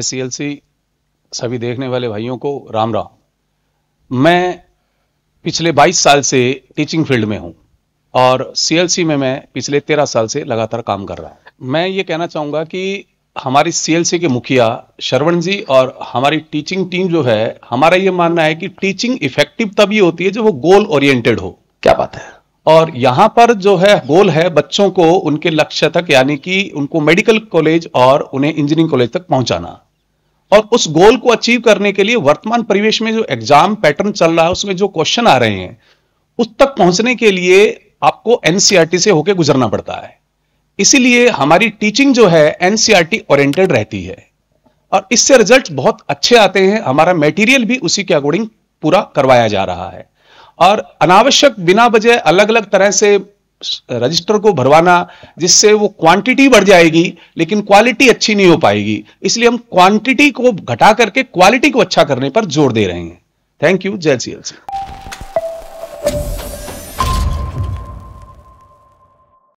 जय सी सभी देखने वाले भाइयों को राम राम मैं पिछले 22 साल से टीचिंग फील्ड में हूं और सीएलसी में मैं पिछले 13 साल से लगातार काम कर रहा हूं मैं ये कहना चाहूंगा कि हमारी सीएलसी के मुखिया श्रवण जी और हमारी टीचिंग टीम जो है हमारा ये मानना है कि टीचिंग इफेक्टिव तभी होती है जब वो गोल ओरिएंटेड हो क्या बात है और यहाँ पर जो है गोल है बच्चों को उनके लक्ष्य तक यानी कि उनको मेडिकल कॉलेज और उन्हें इंजीनियरिंग कॉलेज तक पहुंचाना और उस गोल को अचीव करने के लिए वर्तमान परिवेश में जो एग्जाम पैटर्न चल रहा है उसमें जो क्वेश्चन आ रहे हैं उस तक पहुंचने के लिए आपको एनसीआरटी e से होकर गुजरना पड़ता है इसीलिए हमारी टीचिंग जो है एनसीआरटी ओरिएंटेड e रहती है और इससे रिजल्ट बहुत अच्छे आते हैं हमारा मेटीरियल भी उसी के अकॉर्डिंग पूरा करवाया जा रहा है और अनावश्यक बिना वजह अलग अलग तरह से रजिस्टर को भरवाना जिससे वो क्वांटिटी बढ़ जाएगी लेकिन क्वालिटी अच्छी नहीं हो पाएगी इसलिए हम क्वांटिटी को घटा करके क्वालिटी को अच्छा करने पर जोर दे रहे हैं थैंक यू जय सी एल सी